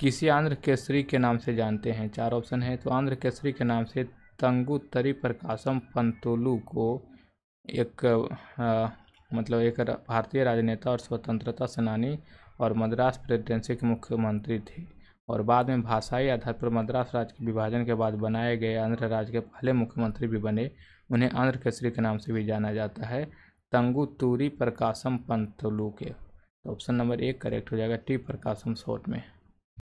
किसी आंध्र केसरी के नाम से जानते हैं चार ऑप्शन है तो आंध्र केसरी के नाम से तंगुतरी प्रकाशम पंतुलु को एक आ, मतलब एक भारतीय राजनेता और स्वतंत्रता सेनानी और मद्रास प्रेसिडेंसी के मुख्यमंत्री थे और बाद में भाषाई आधार पर मद्रास राज्य के विभाजन के बाद बनाए गए आंध्र राज्य के पहले मुख्यमंत्री भी बने उन्हें आंध्र केसरी के नाम से भी जाना जाता है तंगुतूरी प्रकाशम पंतुलु के तो ऑप्शन नंबर एक करेक्ट हो जाएगा टी प्रकाशम शॉर्ट में